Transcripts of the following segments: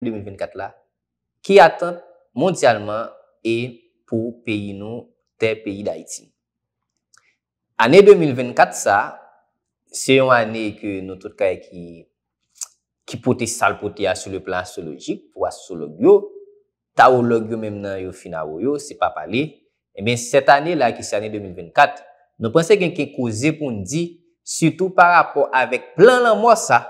2024 la, ki atan mondialman e pou peyi nou te peyi d'Haïti. Ane 2024 sa, se yon ane ki nou tout kaya ki pote salpote ya sou le plan zoologik, ou a zoolog yo, ta ou log yo mem nan yo fina ou yo, se pa pale, e ben set ane la ki se ane 2024, nou pense genke kouze pou nou di, sütou par rapport avek plan lan mò sa,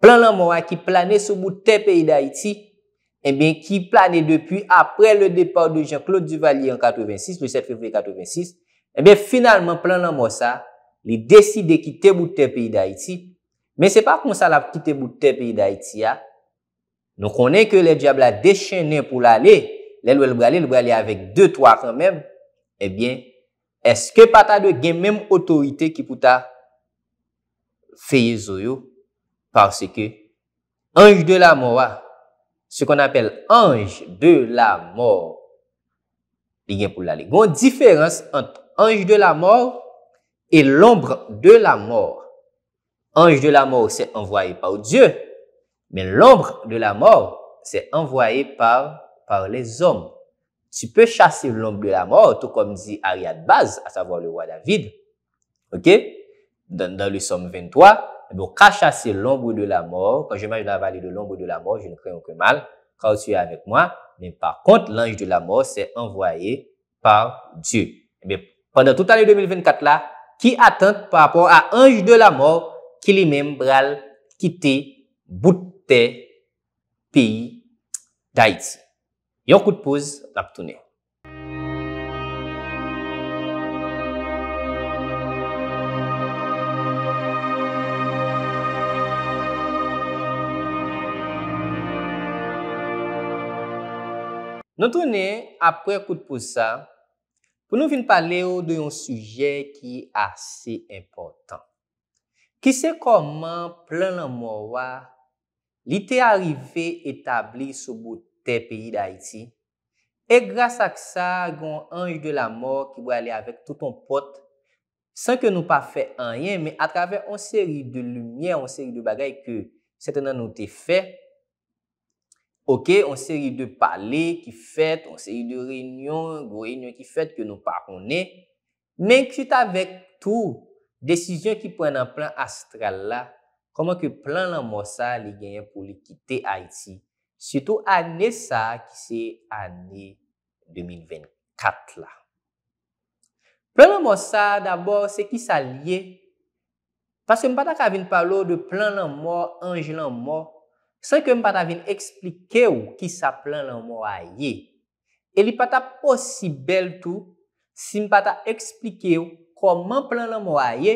plan lan mou an ki plane sou bout te peyi da iti, e eh ben ki plane depi apre le depa ou de Jean-Claude Duvalier en 86, le 7 february 86, e eh ben finalman plan lan mou sa, li deside ki te bout te peyi da iti, men se pa kon sa la ki te bout te peyi da iti ya, nou konen ke le diable a deshenen pou lale, le lwe lbrale, lbrale avek 2-3 kwen men, e eh ben eske pata de gen menm otorite ki pou ta feye zoyo, Parce que ange de la mort, ce qu'on appelle ange de la mort, il y a pour la une différence entre ange de la mort et l'ombre de la mort. Ange de la mort, c'est envoyé par Dieu, mais l'ombre de la mort, c'est envoyé par, par les hommes. Tu peux chasser l'ombre de la mort, tout comme dit Ariad Baz, à savoir le roi David. OK? Dans, dans le somme 23, donc, qu'à chasser l'ombre de la mort, quand je marche dans la vallée de l'ombre de la mort, je ne crains aucun mal, Quand tu es avec moi. Mais par contre, l'ange de la mort, c'est envoyé par Dieu. Mais eh pendant toute l'année 2024 là, qui attend par rapport à l'ange de la mort, qui lui-même bral quitter bout pays d'Haïti. Yon coup de pause, la Non tounen, apre kout pou sa, pou nou vin pale yo de yon suje ki ase important. Ki se koman plan lan mouwa, li te arive etabli sou bo te peyi da iti, e grasa ksa gwen anj de la mou ki wale avek touton pot, san ke nou pa fe anyen, me atraven an seri de lumiye, an seri de bagay ke sete nan nou te fey, Ok, an seri de pale ki fèt, an seri de renyon, renyon ki fèt ke nou pa konè. Men küt avèk tou, desisyon ki pwè nan plan astral la, koman ke plan lan mòsa li genyen pou li kité Haiti. Sütou anè sa ki se anè 2024 la. Plan lan mòsa, d'abord, se ki sa liye. Pase mpata kavin palo de plan lan mò, anje lan mò, Sa e ke m pata vin explike ou ki sa plan la mwa ye, e li pata posibel tou, si m pata explike ou koman plan la mwa ye,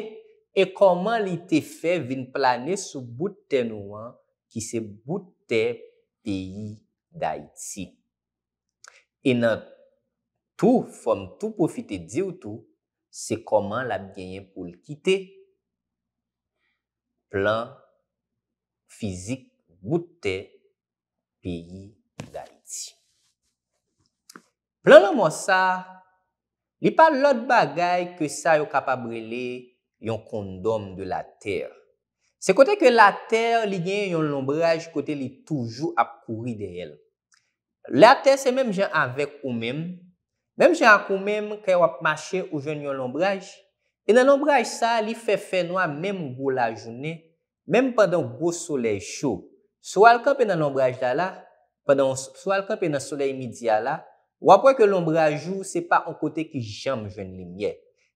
e koman li te fe vin plane sou bouten ou an, ki se bouten peyi da iti. E nan tou, fom tou pou fite di ou tou, se koman la biyen pou li kite, plan fizik, Goutte peyi da iti. Plananman sa, li pa lot bagay ke sa yo kapabrele yon kondom de la ter. Se kote ke la ter li gen yon lombraj kote li toujou ap kouri de el. La ter se mem jen avèk ou mem. Mem jen ak ou mem kè wap mache ou jen yon lombraj. E nan lombraj sa li fefe noua mem go la jounè. Mem pandan go solej chouk. Sou alkan pe nan ombraj la la, pendant, sou alkan pe nan soley midi la la, wapwe ke l'ombraj jou, se pa an kote ki jam jwen liniye.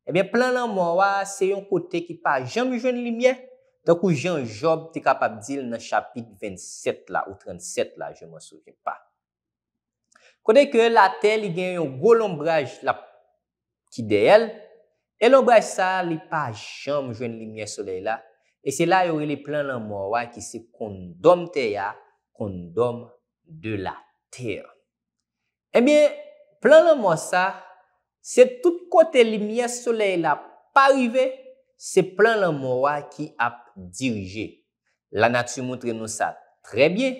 Ebyen eh planan mwa wa, se yon kote ki pa jam jwen liniye, dan kou jan job te kapap dil nan chapit 27 la ou 37 la, jen mwansou jen pa. Kone ke la tel li gen yon go l'ombraj la ki de el, e l'ombraj sa li pa jam jwen liniye soley la, E se la yo rele plan laman wak ki se kondom te ya, kondom de la ter. Ebyen, eh plan laman sa, se tout kote limiye soleil ap parive, se plan laman wak ki ap dirije. La natu montre nou sa trebyen.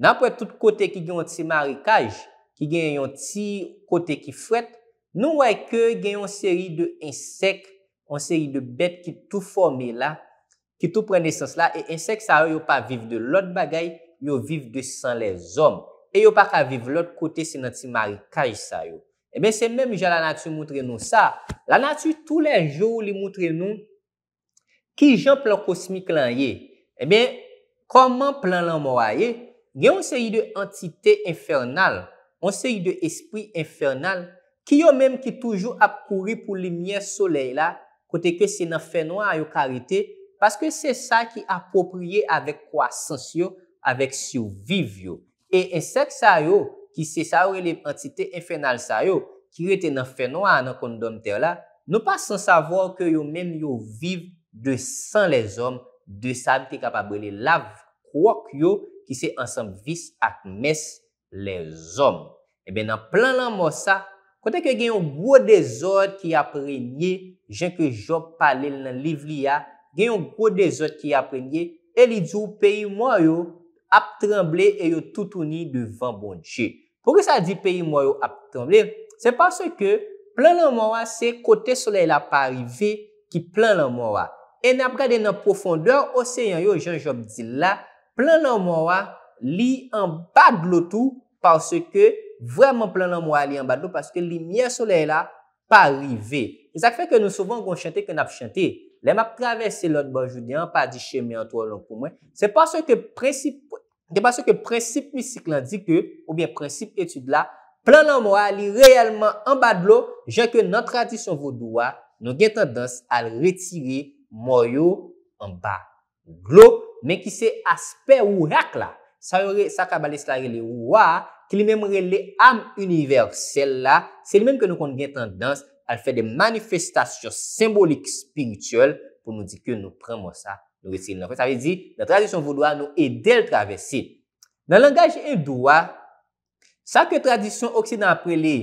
Napwe tout kote ki gen yon ti marikaj, ki gen yon ti kote ki fwet, nou wak ke gen yon seri de ensek, yon seri de bet ki tou forme la, ki tou prene sens la, e ensek sa yo yo pa vive de lot bagay, yo vive de san les om, e yo pa ka vive lot kote se nanti mari kaj sa yo. E ben se menm jan la natu moutre nou sa, la natu tou le jou li moutre nou, ki jan plan kosmik lan ye, e ben koman plan lan mou a ye, gen yon se yi de antite infernal, yon se yi de espri infernal, ki yo menm ki toujou ap kouri pou li mye soley la, kote ke se nan fe nou a yo karite, paske se sa ki apopriye avek kwa sens yo, avek si yo viv yo. E ensek sa yo, ki se sa yo reliv antite enfenal sa yo, ki rete nan fenwa nan kondom ter la, nou pa san savo ke yo men yo viv de san les om, de sab te kapabre le lav kwa kyo, ki se ansan vis ak mes les om. E ben nan plan lan mo sa, kote ke gen yon gwo de zord ki aprenye, jen ke jop pale l nan liv li ya, gen yon gwo de zot ki apren gen, e li djou peyi mwa yo ap tremble e yo toutouni devan bondje. Pouke sa di peyi mwa yo ap tremble? Se parce ke plan lan mwa se kote sole la pa rive ki plan lan mwa. E nap gade nan profondeur oseyan yo, jan jop di la, plan lan mwa li an bad lotou parce ke vreman plan lan mwa li an bad lotou parce ke li miye sole la pa rive. E sa kweke nou souvan kon chante ke nap chante. Lè m ap pravesse lòt banjou li an pa di chèmè an to lòt pou mwen. Se pas se ke prinsip misik lan di ke, ou bien prinsip etude la, planan mo a li reyèlman an ba glò, jan ke nan tradisyon vodou a, nou gen tendans al retiri mò yo an ba glò. Men ki se aspe ou yak la, sa yore sakabalè slare li ou a, ki li menm re le am universel la, se li menm ke nou kon gen tendans, al fè de manifestasyon symbolik spiritual pou nou di ki nou preman sa nou retir nan. Fè sa vè di, nan tradisyon voudouan nou edèl travesse. Nan langaj endouan, sa ke tradisyon oksidant apre li,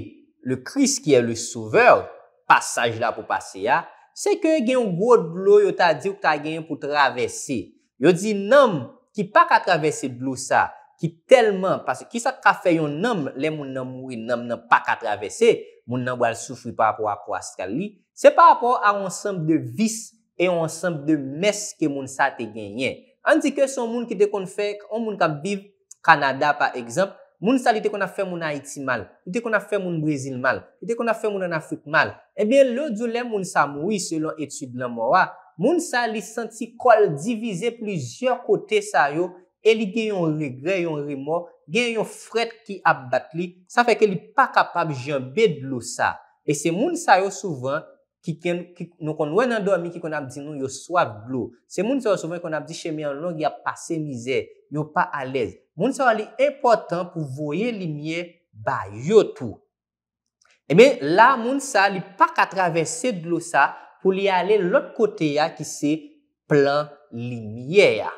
le kris ki e le souveur, passage la pou pase ya, se ke gen yon gout blou yo ta di ou ta gen yon pou travesse. Yo di nan, ki pa ka travesse blou sa, ki telman, pasè ki sa ka fè yon nan, le moun nan moui nan nan pa ka travesse, moun nan bo al soufri pa rapor a kwa askal li, se pa rapor a ansamb de vis e ansamb de mes ke moun sa te genye. An di ke son moun ki te kon fèk an moun ka biv Kanada pa ekzamp, moun sa li te kon a fè moun Haiti mal, te kon a fè moun Brazil mal, te kon a fè moun en Afrik mal, e eh bie lò di ou lè moun sa moui selon etude nan moua, moun sa li senti kwa al divize plijor kote sa yo, e li gen yon regret, yon remor, gen yon fret ki ap bat li, sa feke li pa kapab jenbe dlo sa. E se moun sa yo souvan, nou kon wè nan do ami ki kon ap di nou yo swab dlo, se moun sa yo souvan kon ap di che me an long ya pase mizè, yo pa alez. Moun sa yo li important pou voye liniye ba yotou. Emen, la moun sa li pa katravesse dlo sa pou li ale lot kote ya ki se plan liniye ya.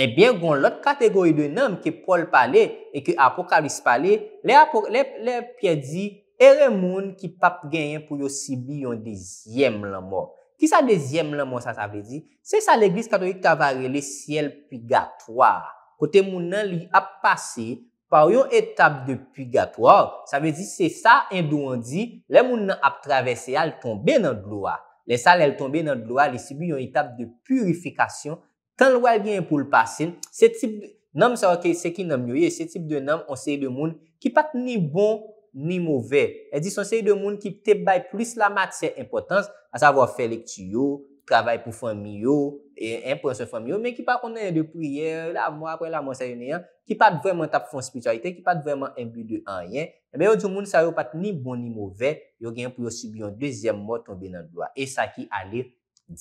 Ebyen, eh gon lot kategori de nanm ki pol pale e ki apokavis pale, le apokavis pale, le pye di, ere moun ki pap genyen pou yo sibi yon dezyem lanmò. Ki sa dezyem lanmò sa, sa ve di? Se sa l'Eglise Katolik tavare le siel pigatoir. Kote moun nan li ap pase par yon etap de pigatoir. Sa ve di, se sa, endou an di, le moun nan ap travese al tombe nan gloa. Le sal el tombe nan gloa, le sibi yon etap de purifikasyon Kan lwa gen pou lpasin, se tip nanm sa wak e, seki nanm yoye, se tip de nanm onseye de moun ki pat ni bon ni mouve. E di sonseye de moun ki te bay plus la matse impotans, asa wafelik tiyo, travay pou fwa miyo, e impon se fwa miyo, men ki pat konnen de priyer, la vwa, apre la monsayen e yan, ki pat vwèman tap fwa spiritualite, ki pat vwèman embi de anyen, e ben yo di moun sa wak pat ni bon ni mouve, yo gen pou yo subi yon dezyen moton be nan dwa. E sa ki ale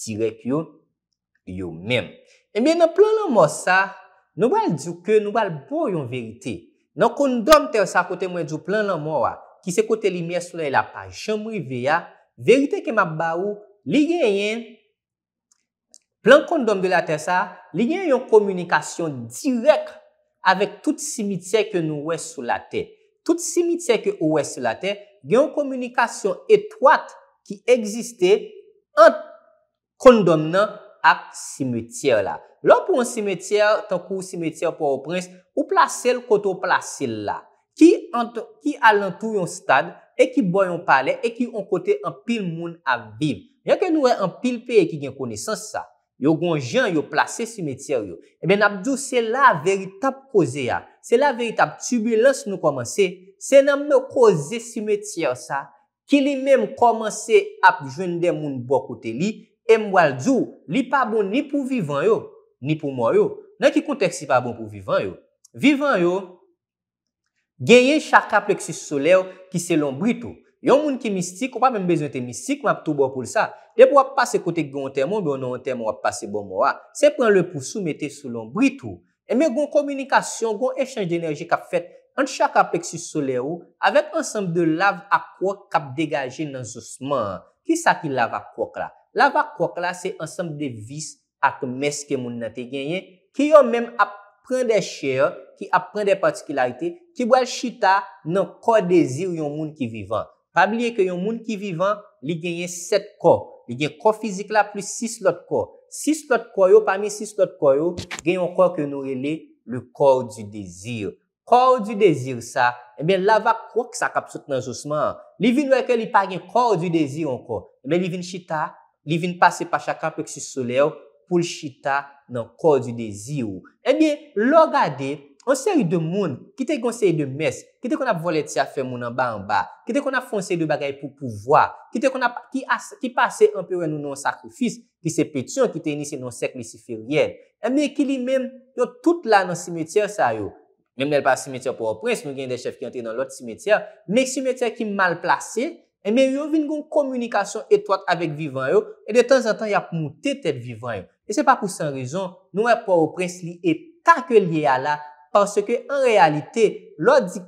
direk yon, yon menm. E miye nan plan lan mor sa, nou wal diw ke, nou wal bo yon verite. Nan kondom ter sa kote mwen diw plan lan mor a, ki se kote li miye sou la e la pa, jomri ve ya, verite ke ma ba ou, li gen yen, plan kondom de la ter sa, li gen yen yon komunikasyon direk avek tout simitye ke nou wè sou la te. Tout simitye ke ou wè sou la te, gen yon komunikasyon etwat ki egziste an kondom nan, ap simetiyer la. Lò pou an simetiyer, tan kou simetiyer pou ou prins, ou plase l koto plase l la. Ki alantou yon stad, e ki boy yon pale, e ki yon kote an pil moun ap bim. Ya ke nou e an pil feye ki gen konesans sa. Yo gwen jan, yo plase simetiyer yo. E ben ap djou, se la veritab koze ya. Se la veritab tubi lans nou komanse, se nan mè koze simetiyer sa, ki li mèm komanse ap jwende moun bwa kote li, se nan mèm komanse ap jwende moun bwa kote li, E mwal djou, li pa bon ni pou vivan yo, ni pou mwa yo. Nan ki kontek si pa bon pou vivan yo? Vivan yo, genye chakra plexus soleo ki se lombri tou. Yon moun ki mistik, ou pa mwen bezwen te mistik, mwen ap tou bwa pou lisa. Dè pou ap pase kote gwen anterman, gwen anterman ap pase bon mwa. Se pren lè pou soumete sou lombri tou. E men gwen komunikasyon, gwen eshanj de enerji kap fet an chakra plexus soleo avèk ansanm de lav akwak kap degaje nan zosman. Ki sa ki lav akwak la? Lavakwak la se ansam de vis ak mes ke moun nati genyen. Ki yo menm ap pren de cher, ki ap pren de particularite, ki wèl chita nan kor de zir yon moun ki vivan. Fabile ke yon moun ki vivan, li genyen set kor. Li genyen kor fizik la plus sis lot kor. Sis lot kor yo, pami sis lot kor yo, genyen kor ke nou ele le kor du de zir. Kor du de zir sa, e eh ben lavakwak sa kap sotmen zousman. Li vin wèkè li pa genye kor du de zir an kor, e eh ben li vin chita, li vin pase pa chaka pek si sole ou pou l chita nan kor du dezi ou. E bie, logade, an se yu de moun, ki te kon se yu de mes, ki te kon ap vole ti afer moun an ba an ba, ki te kon ap fon se yu de bagay pou pouvoi, ki te kon ap, ki pase an perwen nou nan sakrifis, ki se petyon ki te inise nan sekli si ferien. E bie, ki li men, yon tout la nan simetye ou sa yo. Men men el pa simetye ou pou wapren, se moun gen de chef ki anter nan lot simetye ou, men simetye ou ki mal plase, E mè yon vin goun komunikasyon etwak avèk vivan yo, e de tan zan tan yap moutè tèp vivan yo. E se pa pou san rezon, nou wè pou ou prens li etakèl ye ya la, parce ke en realite, lò di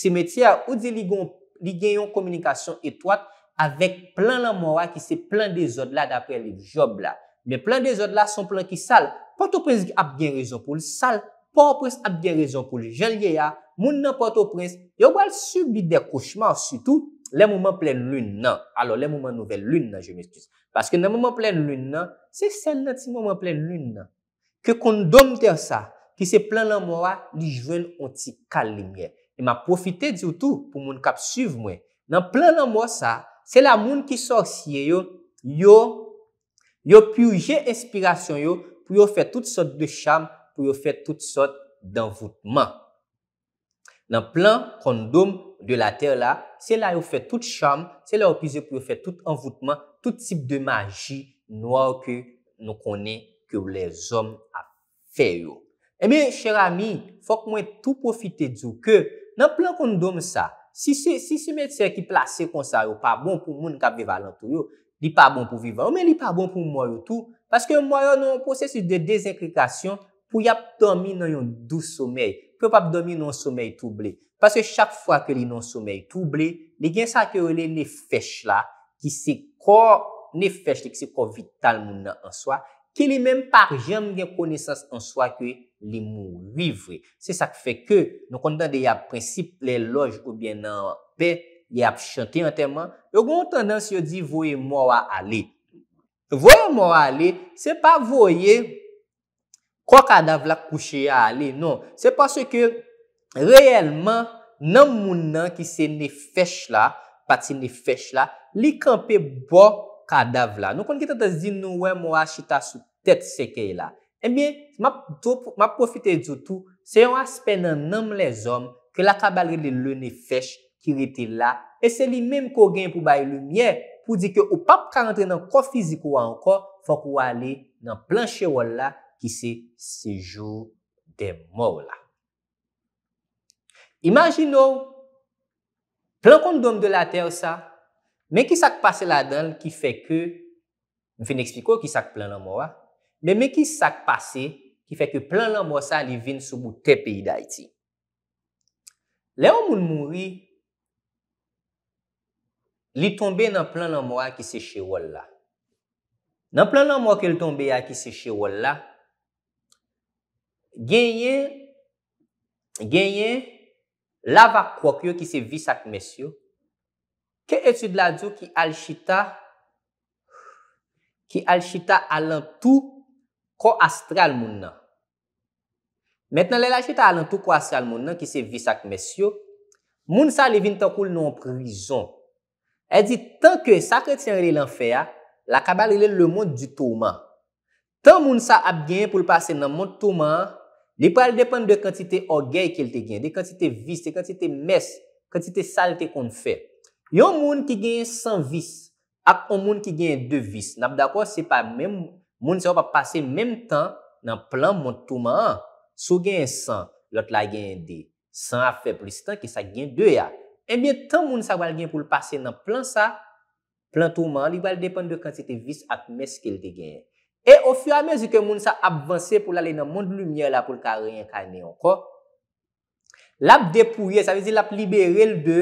simetiyè ou di li gwen yon komunikasyon etwak avèk plan la mora ki se plan de zod la dapèl le job la. Me plan de zod la son plan ki sal, pou ou prens ap gen rezon pou li sal, pou ou prens ap gen rezon pou li jenl ye ya, moun nan pou ou prens, yon wèl subi de kouchman sütou, Le mouman plen loun nan, alo le mouman nouvel loun nan, je mis tous. Paske nan mouman plen loun nan, se sen nati mouman plen loun nan. Ke kondom der sa, ki se plen loun mouman li jwen onti kalim gen. E ma profite dioutou pou moun kap suv mwen. Nan plen loun mouman sa, se la moun ki sorsye yo, yo pi ou je espirasyon yo pou yo fe tout sort de cham, pou yo fe tout sort d'envoutman. Nan plan kondom de la ter la, se la yo fè tout chanm, se la yo pize kou yo fè tout anvoutman, tout tip de magi noua ou ke nou konen ke ou les om ap fè yo. Eme, eh chèr ami, fòk mwen tout profite djou ke nan plan kondom sa, si se metse ki plase konsa yo pa bon pou moun kabe valant pou yo, li pa bon pou vivan, ou men li pa bon pou mou mou yo tou, paske mou yo nou an posese de dezinklikasyon, pou y ap domi nan yon dou somey. Pou ap domi nan somey touble. Pase chak fwa ke li nan somey touble, li gen sa ke ole ne fech la, ki se kor ne fech li, ki se kor vital moun nan ansoa, ki li menm par jem gen konesans ansoa ki li moun vivre. Se sa ke fe ke, nou kon dan de y ap prinsip, le loj kou bien nan pe, y ap chante yon teman, yo goun tendans yo di voye mou a ale. Voye mou a ale, se pa voye, Bo kadaf la kouche ya ali, non. Se paswe ke, reyelman, nan mounan ki se ne fesh la, pati ne fesh la, li kampe bo kadaf la. Nou kon kita tas di nou we mwa chita sou tet eh seke la. E miye, ma profite djoutou, se yon aspe nan nanm le zom, ki la kabalre li le ne fesh ki rete la. E se li menm ko gen pou baye lumiye, pou di ke ou pap ka rentre nan kofizik wanko, fok wale nan planche wala. ki se sejou de mor la. Imaginou, plan kon do m de la ter sa, men ki sak pase la dan ki fe ke, m fin ekspliko ki sak plan an mor la, men men ki sak pase, ki fe ke plan an mor sa li vin soubou te peyi da iti. Le ou moun moun ri, li tombe nan plan an mor la ki se che wol la. Nan plan an mor ke li tombe ya ki se che wol la, genyen la vak kwa kyo ki se visak mesyo, ke etu de la diyo ki alchita alantou ko astral moun nan. Metnan le lachita alantou ko astral moun nan ki se visak mesyo, moun sa li vin tan koul nou an prizon. E di tan ke sakretiyan li l'anfer, la kabal li le moun di touman. Tan moun sa ap genyen pou l'pase nan moun touman an, Li pa al depan de kantite ogey ke lte gen, de kantite vis, de kantite mes, kantite salte kon fè. Yo moun ki gen 100 vis ak o moun ki gen 2 vis, nap dakwa se pa eh moun sa wap ap pase mèm tan nan plan moun touman an. Sou gen 100, lot la gen 2. 100 a fèp, li se tan ki sa gen 2 ya. E bie tan moun sa wap al gen pou l'pase nan plan sa, plan touman, li pa al depan de kantite vis ak mes ke lte gen an. E ofi amez yon ke moun sa abvansè pou lalè nan moun lumiè la pou l ka reyen kani anko, l ap depouye, sa vezi l ap libere lbe,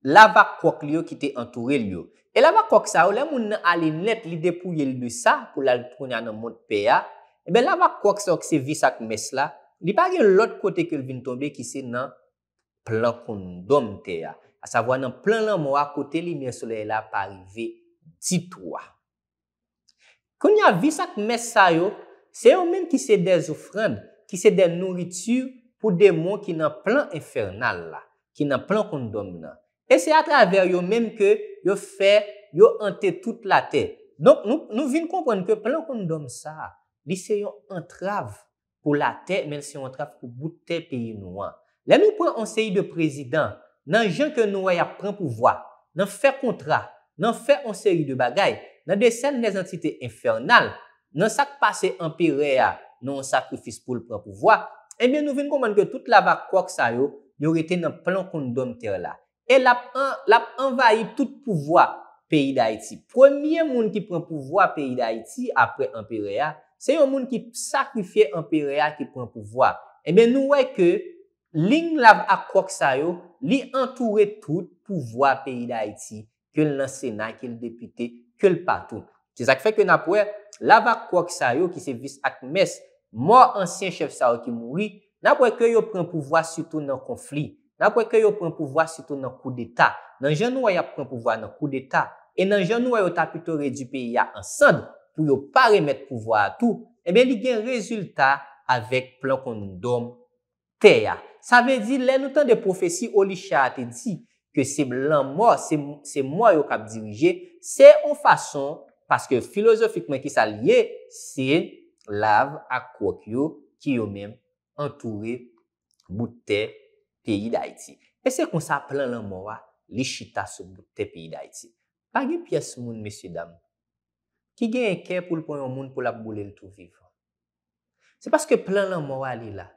l avak kouak liyo ki te antoure liyo. E l avak kouak sa ou, l moun nan alè net li depouye lbi sa pou l alpounè nan moun peya, e eh ben l avak kouak sa ou ki se visak mes la, li pa gen l ot kote ke l bin tombe ki se nan plan kondom teya. A sa vwa nan plan lan mou a kote limiè solè la pa rive titwa. Koun ya vi sak mes sa yo, se yo men ki se de zoufrende, ki se de nouritur pou de moun ki nan plan infernal la, ki nan plan kondom nan. E se a traver yo men ke yo fe, yo ante tout la te. Donk nou vin konpwen ke plan kondom sa, li se yo antrave pou la te, men se yo antrave pou bout te peyi nouan. La mi pou anseyi de prezident nan jen ke noua ya pran pouvoa, nan fe kontra, nan fe anseyi de bagay, nan desen nan entite infernal, nan sak pase empereya nan sakrifis pou l pran pouvoi, e mi nou ven konman ke tout la bak kwa ksa yo, nou reten nan plan kon don ter la. E lap envahi tout pouvoi peyi da iti. Premier moun ki pran pouvoi peyi da iti apre empereya, se yo moun ki sakrifie empereya ki pran pouvoi. E mi nou wey ke ling la bak kwa ksa yo, li antoure tout pouvoi peyi da iti. ke l lansenay, ke l depite, ke l patoun. Tizak feke na pou e, la bak kwa ki sa yo ki se vis ak mes, mor ansyen chef sa yo ki mouri, na pou e ke yo pren pouvoi sutoun nan konflik, na pou e eh ke yo pren pouvoi sutoun nan kou d'eta, nan jan nou a yo pren pouvoi nan kou d'eta, e nan jan nou a yo tapitore dipe ya ansan, pou yo paremet pouvoi a tou, e ben li gen rezultat avek plan kon nou dom te ya. Sa ve di, le nou tan de profesi o li chate di, Ke se blan mwa, se mwa yo kap dirije, se ou fason, paske filozofikman ki sa liye, se lav akwop yo ki yo men entoure boutè peyi da iti. E se kon sa plan lan mwa, li chita sou boutè peyi da iti. Pagye piyase moun, mesye dam, ki gen enke pou lupon yon moun pou lak boule loutou vikon. Se paske plan lan mwa li la,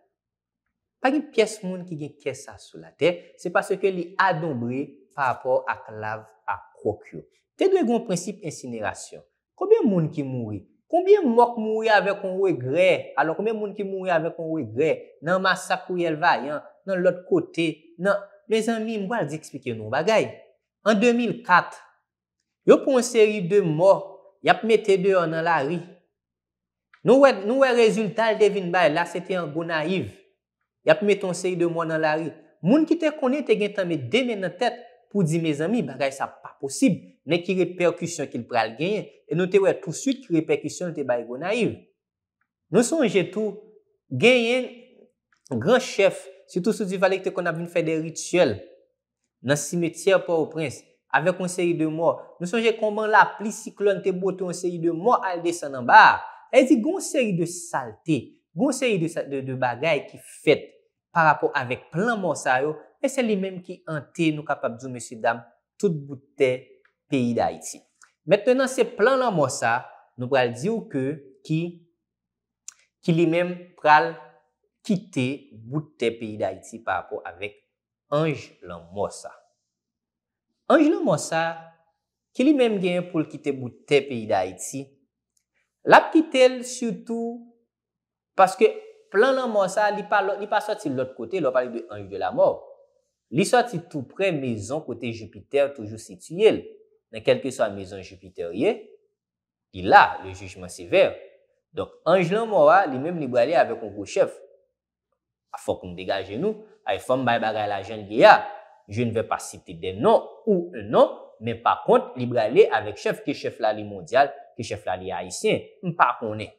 Pari piyes moun ki gen kes sa sou la te, se pase ke li adombri pa rapor ak lav ak kokyo. Te dwe goun prinsip insinirasyon. Koubyen moun ki mouri? Koubyen mok mouri avek onwe gre? Alon, koubyen moun ki mouri avek onwe gre? Nan masakou yel vayan, nan lot kote, nan... Le zanmi mwaz ekspike nou bagay. An 2004, yo pon seri de mò, yap mette de yon nan la ri. Nou we rezultal devin bay la, se te yon goun naiv. Ya pou mette an seri de mwa nan la ri. Moun ki te konye te gen tanme demen nan tet pou di me zami, ba gaje sa pa posib. Ne ki reperkusyon ki l pral genye. E nou te wè tout süt ki reperkusyon te baye go na yiv. Nou sonje tou, genyen gran chef, sitou sou di valek te kon avin fè de rituel nan simetiyè pou ou prins, avek an seri de mwa. Nou sonje kon ban la pli siklon te bote an seri de mwa al de sanan ba. E zi gon seri de saltey. Gon se yi de bagay ki fet pa rapo avèk plan Mossa yo, mè e se li mèm ki ante nou kapap zou mè sè dam tout boutè peyi da iti. Mèten nan se plan lan Mossa, nou pral diyo ke ki ki li mèm pral kite boutè peyi da iti pa rapo avèk Anj lan Mossa. Anj lan Mossa, ki li mèm genye pou l kite boutè peyi da iti, la ptite l sou tou Paske plananman sa, li pa soti l'ot kote, lor pali de Anjou de la mort. Li soti tout pre, mezon kote Jupiter, toujou situyel. Nan kelke sa mezon Jupiter ye, ki la, le jujman sever. Donk, Anjou de la mort, ah, li mem li bralye avek onkou chef. A ah, fok mdega genou, a ah, e fom bay bagay la jen gaya. Je ne ve pa sipte den nan, ou nan, men pa kont, li bralye avek chef, ke chef lali mondial, ke chef lali haisyen, mpa konen.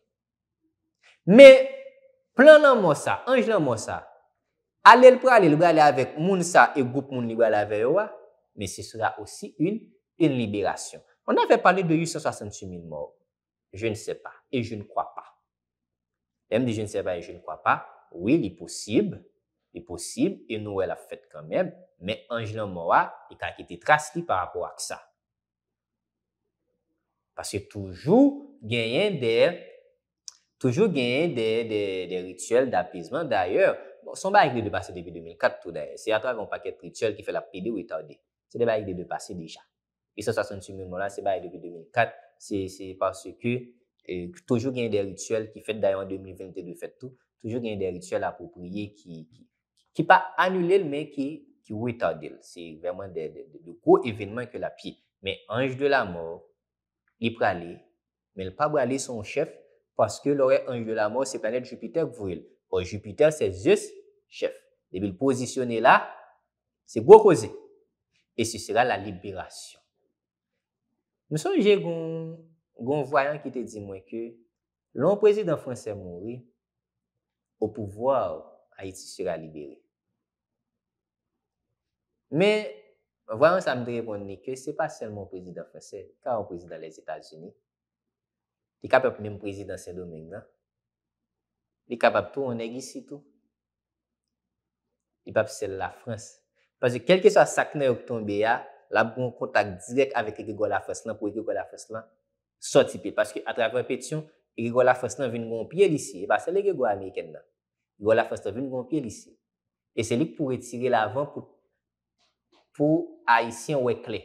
Me, planan mo sa, anjlan mo sa, alel pou alel, gwa ale avek moun sa e goup moun li gwa la veyo wa, me se sura osi un, un liberasyon. On ave pwane de 866.000 mou. Je ne se pa, e je ne kwa pa. Tem di je ne se pa, e je ne kwa pa, oui, li posib, li posib, e nouwe la fet kanmem, me anjlan mou wa, e ta ki te trast li par apou ak sa. Pas se toujou, genyen der, Toujou genye de rituel d'apizman. D'ayor, bon, son ba ek de depase depi 2004 tou d'ayor. Se atwa yon paket rituel ki fe la pi de ou etade. Se de ba ek de depase deja. Pis sa 68 min mon la, se ba ek depi 2004. Se parce ki euh, toujou genye de rituel ki fet d'ayor en 2022 fet tou. Toujou genye de rituel apopouye ki pa anule l men ki ou etade l. Se verman de gros evenement ke la pi. Men anj de la mor li prale. Men pa brale son chef Paske lorè an yu la mò se planet Jupiter vwil. Ou Jupiter se zus, jep, debil posisyonè la, se gwo koze, e si sera la liberasyon. Mwen son jè gwen voyan ki te di mwen ke, loun prezi dan franse moun wè, ou pouwò a iti sera liberé. Mwen voyan sa mdre ponen mè ke, se pa sel mwen prezi dan franse, ka mwen prezi dan les Etats-Unis, li kape pou nem prezidansen domen nan, li kape pou ou neg isi tou, li pa pou sel la Frans. Paske kelke sa sakne yop ton beya, la pou yon kontak direk avik e gwe gwa la Frans nan, pou e gwe gwa la Frans nan, soti pil. Paske atrap repetisyon, e gwe gwa la Frans nan vin gwen piye disi, e pa sel e gwe gwa ame ken nan. Gwa la Frans nan vin gwen piye disi. E sel li pou retire lavan pou pou a isi yon wekle.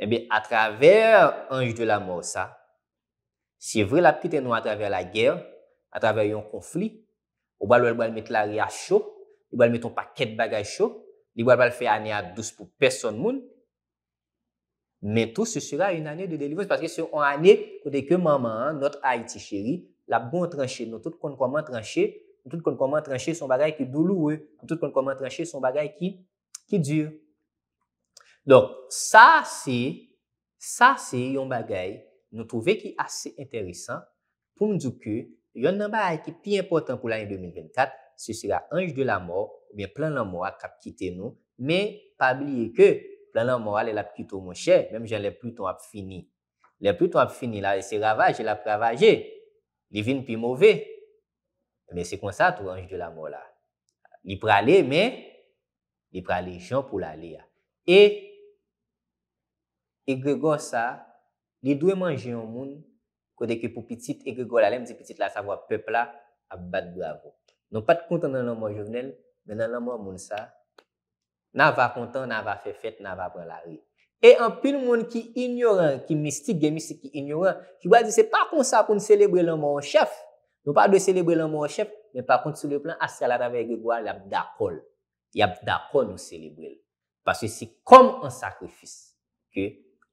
Ebe, eh a travèr anj de la mor sa, si vre la pite nou a travèr la gèr, a travèr yon konflik, ou bal wèl bal met l'aria chok, ou bal met ton paket bagay chok, li bal bal fè anè a douz pou peson moun, men tou se sèra yon anè de delivo, se patre se yon anè kote ke maman, not a iti chéri, la bon tranche, nou tout kon koman tranche, nou tout kon koman tranche son bagay ki dou lou wè, nou tout kon koman tranche son bagay ki dure. Don, sa se yon bagay nou touve ki ase enteresan pou mdoukou yon nanba ay ki pi importan pou lanyen 2024, se sera Anj de la Mor, bien plan la Mor akap kite nou, men pabliye ke plan la Mor alè la pi to mwen chè, menm jen lè pi ton ap fini. Lè pi ton ap fini la, se ravajè, lè ap ravajè, li vin pi mouve. Men se kon sa tou Anj de la Mor la. Li pralè men, li pralè chan pou lalè ya. E... E gwe gwa sa, li dwe manje yon moun, kode ki pou pitit, e gwe gwa la lem di pitit la sa vwa pepla, ap bat do avon. Non pat kontan nan laman jovenel, men nan laman moun sa, na va kontan, na va fe fet, na va pran la ri. E anpil moun ki ignoran, ki mistik, gen mistik ki ignoran, ki wazi se pa kon sa pou nselebri laman an chef. Non pa de selebri laman an chef, men pa kont sou le plan astralatave e gwe gwa, li ap dakol. Li ap dakol nou selebri. Paswe si kom an sakrifis. Ke?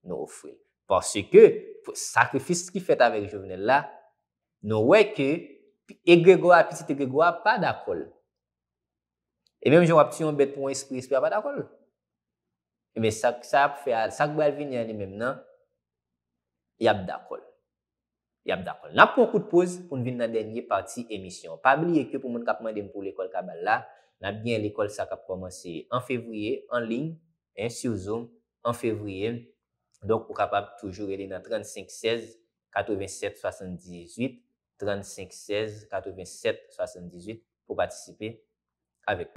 nou ofre. Porsi ke, sakrifis ki fet avek jovenel la, nou wey ke, e gregoa, pitit e gregoa, pa d'akol. E menm joun wap ti yon bet pou mwen espri, espri, pa d'akol. E menm sak fe al, sak balvin yane menm nan, yab d'akol. Yab d'akol. N ap kon kout pose, pou n vin nan denye parti emisyon. Pabili yeke pou moun kap mandem pou l'ekol kabal la, n ap gen l'ekol sa kap komanse an fevriye, an ling, en siouzoum, an fevriye, Donk pou kapap toujou re li nan 3516-9778, 3516-9778 pou patisipe avek.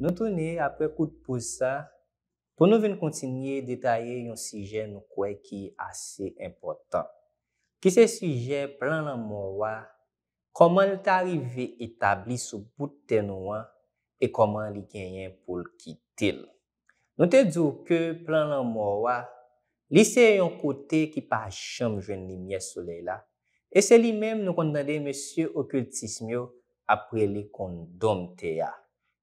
Nou touni apre kout pou sa, pou nou ven kontinye detaye yon sije nou kwe ki ase important. Ki se sije plan la mouwa, koman nou te arrive etabli sou bout tenouan, e koman li genyen pou l ki til. Nou te djou ke plan lan mouwa, li se yon kote ki pa chanm jwen li mye sole la, e se li menm nou kondande monsye okultisme yo apre li kondom te ya.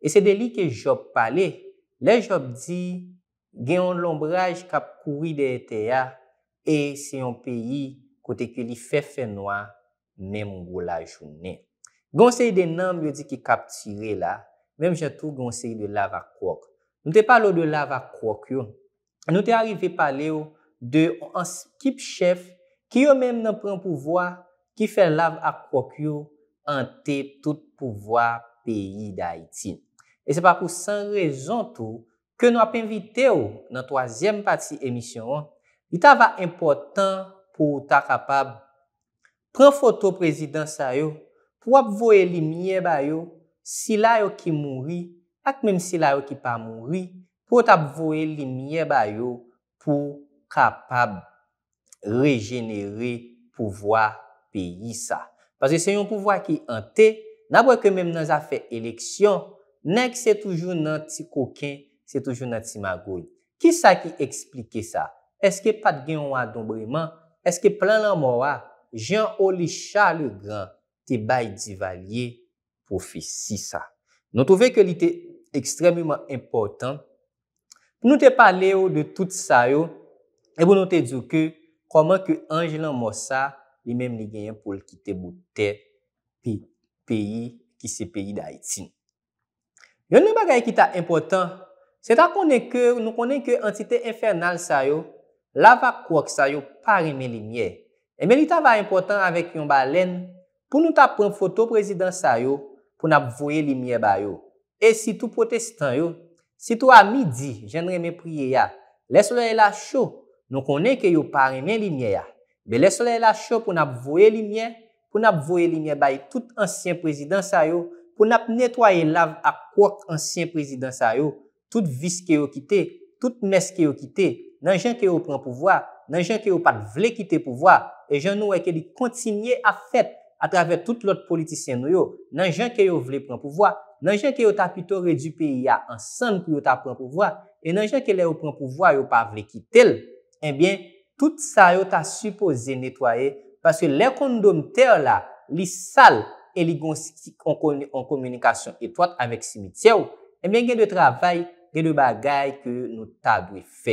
E se de li ke job pale, le job di genyon lombraj kap kouri de te ya, e se yon peyi kote ki li fefe noa menm gwo la jounen. Gon se yon de nanm yo di ki kap tire la, Mem jatou gounse yi de lav akwok. Nou te palo de lav akwok yo, nou te arive pale yo de an skip chef ki yo menm nan pran pouvoi ki fe lav akwok yo ante tout pouvoi peyi da iti. E se pa pou san rezon tou ke nou ap envite yo nan toazyem pati emisyon an, ita va impotant pou ta kapab pran foto prezidansa yo, pou ap voe li miye bayo, si la yo ki mouri, ak menm si la yo ki pa mouri, pou tap vowe li miye ba yo pou kapab regenere pouvoi peyi sa. Pazè se yon pouvoi ki ante, nabwe ke menm nan zafè eleksyon, nenk se toujoun nan ti koken, se toujoun nan ti magoy. Ki sa ki eksplike sa? Eske pat gen wadon breman? Eske plan lan mowa? Gen o li char le gran te bay di valye, profesi sa. Nou touve ke li te ekstremman important. Nou te pale yo de tout sa yo, e bou nou te djou ke, koman ke Angelan Mossa li mem li genyen pou li kite bouten peyi ki se peyi da itin. Yon nou bagay ki ta important, se ta konen ke, nou konen ke entite infernal sa yo, la va kouak sa yo pari men linye. E men li ta va important avek yon ba len, pou nou ta pren foto prezident sa yo, pou nap voye li miye ba yo. E si tou protestan yo, si tou a midi, jen reme priye ya, lesole la chou, nou konen ke yo paremen li miye ya, be lesole la chou pou nap voye li miye, pou nap voye li miye baye tout ansyen prezidansa yo, pou nap netwaye lav akwak ansyen prezidansa yo, tout vis ke yo kite, tout meske yo kite, nan jen ke yo pran pouvoi, nan jen ke yo pat vle kite pouvoi, e jen nou eke li kontinye afet, Atrave tout lot politisyen nou yo, nan jen ke yo vle pran pouvoi, nan jen ke yo tapitore du peyi ya ansan pou yo ta pran pouvoi, e nan jen ke le yo pran pouvoi yo pa vle kitel, ebyen, eh tout sa yo ta supose netwaye, paske le kondom ter la, li sal, e li gonsi ki on komunikasyon etwate avek simityew, ebyen eh gen de travay, gen de bagay ke yo nou tabwe fe.